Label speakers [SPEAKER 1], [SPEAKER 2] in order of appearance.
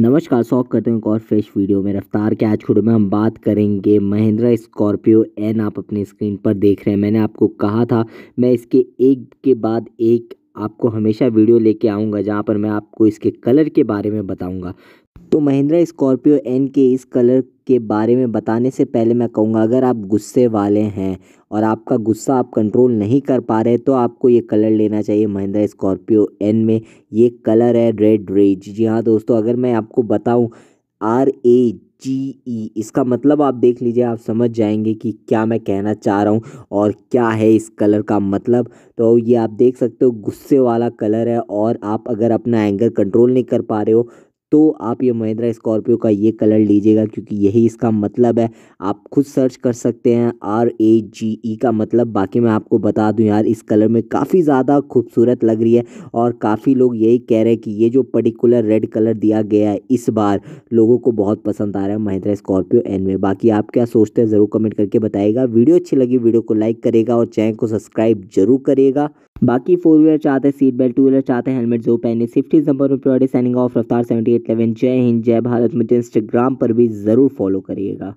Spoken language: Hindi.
[SPEAKER 1] नमस्कार शौक करते हैं एक और फ्रेश वीडियो में रफ्तार के आज छोड़ो में हम बात करेंगे महिंद्रा स्कॉर्पियो एन आप अपने स्क्रीन पर देख रहे हैं मैंने आपको कहा था मैं इसके एक के बाद एक आपको हमेशा वीडियो लेके आऊँगा जहाँ पर मैं आपको इसके कलर के बारे में बताऊँगा तो महिंद्रा स्कॉर्पियो एन के इस कलर के बारे में बताने से पहले मैं कहूँगा अगर आप गुस्से वाले हैं और आपका गुस्सा आप कंट्रोल नहीं कर पा रहे तो आपको ये कलर लेना चाहिए महिंद्रा स्कॉर्पियो एन में ये कलर है रेड रेज जी हाँ दोस्तों अगर मैं आपको बताऊँ आर ए जी ई इसका मतलब आप देख लीजिए आप समझ जाएंगे कि क्या मैं कहना चाह रहा हूँ और क्या है इस कलर का मतलब तो ये आप देख सकते हो गुस्से वाला कलर है और आप अगर अपना एंगर कंट्रोल नहीं कर पा रहे हो तो आप ये महिंद्रा स्कॉर्पियो का ये कलर लीजिएगा क्योंकि यही इसका मतलब है आप खुद सर्च कर सकते हैं आर ए जी ई का मतलब बाकी मैं आपको बता दूं यार इस कलर में काफ़ी ज़्यादा खूबसूरत लग रही है और काफ़ी लोग यही कह रहे हैं कि ये जो पर्टिकुलर रेड कलर दिया गया है इस बार लोगों को बहुत पसंद आ रहा है महिंद्रा स्कॉर्पियो एन में बाकी आप क्या सोचते हैं ज़रूर कमेंट करके बताइएगा वीडियो अच्छी लगी वीडियो को लाइक करेगा और चैनल को सब्सक्राइब जरूर करिएगा बाकी फोर व्हीलर चाहते हैं सीट बेल्ट टू व्हीलर चाहते हैं हेलमेट जो पहने सेफ्टी नंबर में प्योरिटी साइनिंग ऑफ रफ्तार सेवेंटी एट इलेवन जय हिंद जय भारत मुझे इंस्टाग्राम पर भी ज़रूर फॉलो करिएगा